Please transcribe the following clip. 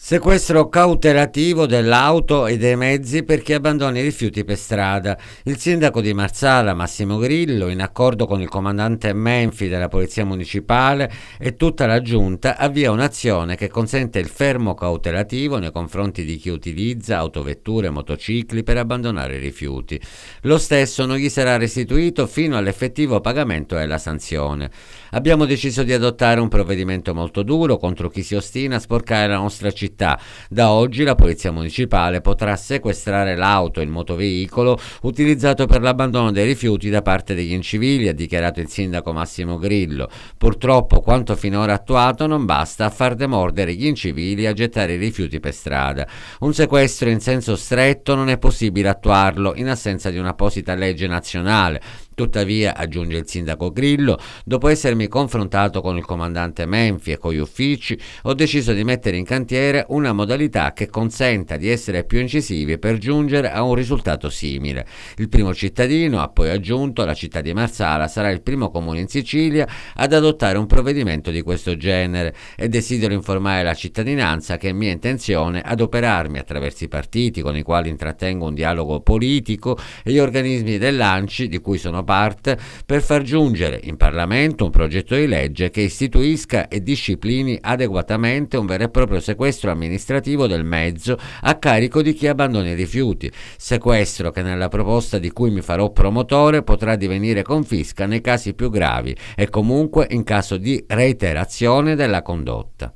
Sequestro cautelativo dell'auto e dei mezzi per chi abbandona i rifiuti per strada. Il sindaco di Marsala, Massimo Grillo, in accordo con il comandante Menfi della Polizia Municipale e tutta la giunta, avvia un'azione che consente il fermo cautelativo nei confronti di chi utilizza autovetture e motocicli per abbandonare i rifiuti. Lo stesso non gli sarà restituito fino all'effettivo pagamento e alla sanzione. Abbiamo deciso di adottare un provvedimento molto duro contro chi si ostina a sporcare la nostra città città. Da oggi la Polizia Municipale potrà sequestrare l'auto e il motoveicolo utilizzato per l'abbandono dei rifiuti da parte degli incivili, ha dichiarato il sindaco Massimo Grillo. Purtroppo quanto finora attuato non basta a far demordere gli incivili a gettare i rifiuti per strada. Un sequestro in senso stretto non è possibile attuarlo in assenza di un'apposita legge nazionale Tuttavia, aggiunge il sindaco Grillo, dopo essermi confrontato con il comandante Menfi e con gli uffici, ho deciso di mettere in cantiere una modalità che consenta di essere più incisivi per giungere a un risultato simile. Il primo cittadino, ha poi aggiunto, la città di Marsala sarà il primo comune in Sicilia ad adottare un provvedimento di questo genere e desidero informare la cittadinanza che è mia intenzione adoperarmi attraverso i partiti con i quali intrattengo un dialogo politico e gli organismi dell'ANCI di cui sono parte per far giungere in Parlamento un progetto di legge che istituisca e disciplini adeguatamente un vero e proprio sequestro amministrativo del mezzo a carico di chi abbandona i rifiuti, sequestro che nella proposta di cui mi farò promotore potrà divenire confisca nei casi più gravi e comunque in caso di reiterazione della condotta.